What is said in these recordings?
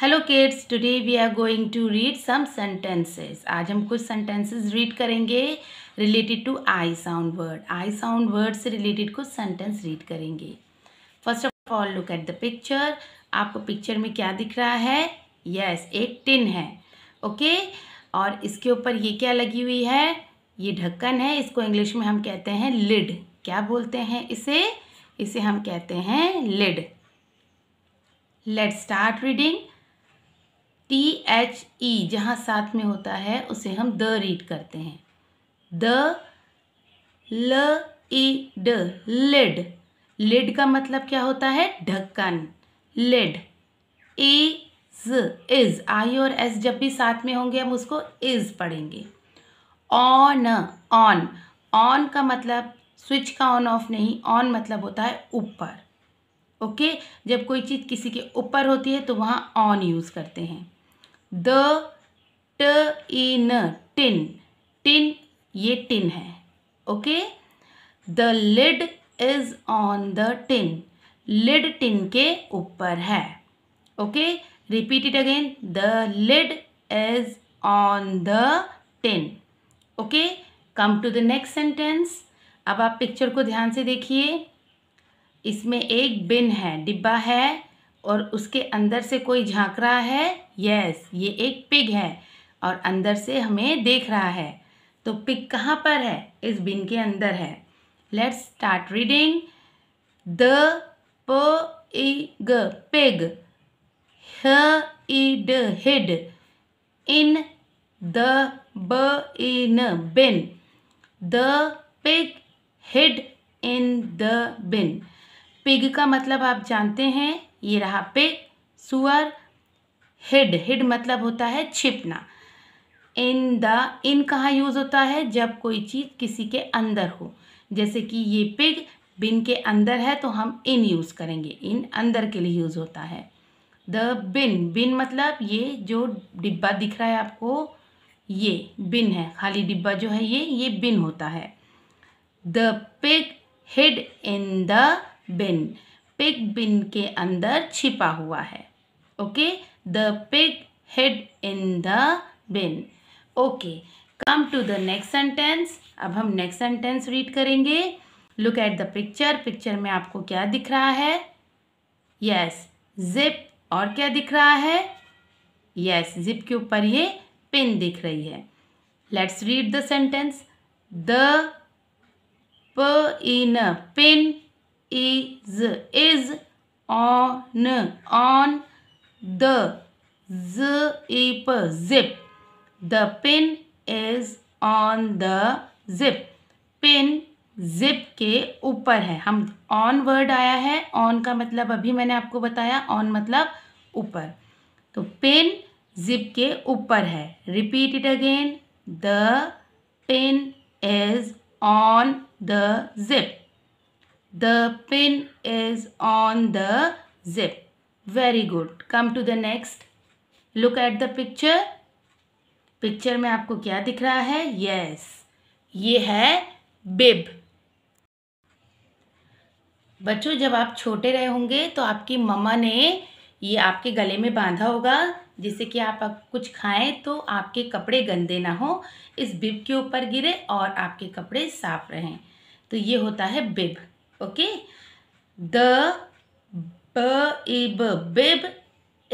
Hello kids today we are going to read some sentences आज हम कुछ sentences read करेंगे related to I sound word I sound word से related कुछ sentence read करेंगे first of all look at the picture आपको picture में क्या दिख रहा है यस yes, एक टिन है ओके okay? और इसके ऊपर ये क्या लगी हुई है ये ढक्कन है इसको इंग्लिश में हम कहते हैं लिड क्या बोलते हैं इसे इसे हम कहते हैं lid let start reading T H E जहाँ साथ में होता है उसे हम द रीड करते हैं द ल ई ड लिड लिड का मतलब क्या होता है ढक्कन लिड ज इज आई और एस जब भी साथ में होंगे हम उसको इज पढ़ेंगे ऑन ऑन ऑन का मतलब स्विच का ऑन ऑफ नहीं ऑन मतलब होता है ऊपर ओके जब कोई चीज़ किसी के ऊपर होती है तो वहाँ ऑन यूज़ करते हैं the t in tin tin ये टिन है okay the lid is on the tin lid tin के ऊपर है okay repeat it again the lid is on the tin okay come to the next sentence अब आप picture को ध्यान से देखिए इसमें एक बिन है डिब्बा है और उसके अंदर से कोई झांक रहा है यस ये एक पिग है और अंदर से हमें देख रहा है तो पिग कहाँ पर है इस बिन के अंदर है लेट्स स्टार्ट रीडिंग द प ई ग पिग ह ई ड hide in the b e n bin the pig hid in the bin pig का मतलब आप जानते हैं ये रहा पिग सुअर हिड हिड मतलब होता है छिपना इन द इन कहाँ यूज़ होता है जब कोई चीज़ किसी के अंदर हो जैसे कि ये पिग बिन के अंदर है तो हम इन यूज़ करेंगे इन अंदर के लिए यूज़ होता है द बिन बिन मतलब ये जो डिब्बा दिख रहा है आपको ये बिन है खाली डिब्बा जो है ये ये बिन होता है the pig hid in the bin pig bin के अंदर छिपा हुआ है okay the pig head in the bin okay come to the next sentence अब हम नेक्स्ट सेंटेंस रीड करेंगे look at the picture picture में आपको क्या दिख रहा है यस जिप और क्या दिख रहा है यस जिप के ऊपर ये पिन दिख रही है let's read the sentence the in pin is is on on the zip zip the pin the pin is on the zip pin zip के ऊपर है हम ऑन वर्ड आया है ऑन का मतलब अभी मैंने आपको बताया ऑन मतलब ऊपर तो पिन zip के ऊपर है repeat it again the pin is on the zip The pin is on the zip. Very good. Come to the next. Look at the picture. picture mein aapko kya dikh raha hai yes. ye hai bib बच्चों जब आप छोटे रहे होंगे तो आपकी मम्मा ने ये आपके गले में बांधा होगा जिससे कि आप कुछ खाएं तो आपके कपड़े गंदे ना हो इस बिब के ऊपर गिरे और आपके कपड़े साफ रहें तो ये होता है बिब okay the b a b bib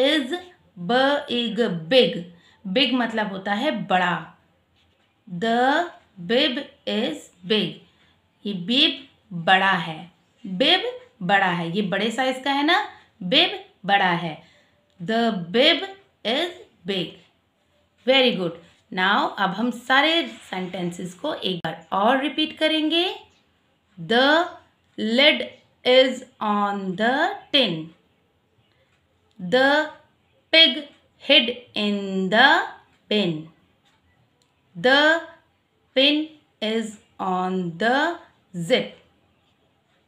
is b egg big big मतलब होता है बड़ा द बेब इज बिग ये बिब बड़ा है बेब बड़ा है ये बड़े साइज का है ना बेब बड़ा है the bib is big very good now अब हम सारे सेंटेंसेस को एक बार और रिपीट करेंगे the lid is on the tin. The pig hid in the bin. The pin is on the zip.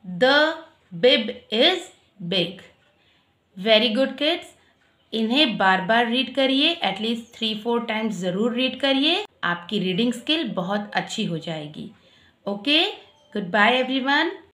The bib is big. Very good kids इन्हें बार बार रीड करिए एटलीस्ट थ्री फोर टाइम्स ज़रूर read करिए आपकी reading skill बहुत अच्छी हो जाएगी ओके गुड बाय एवरीवन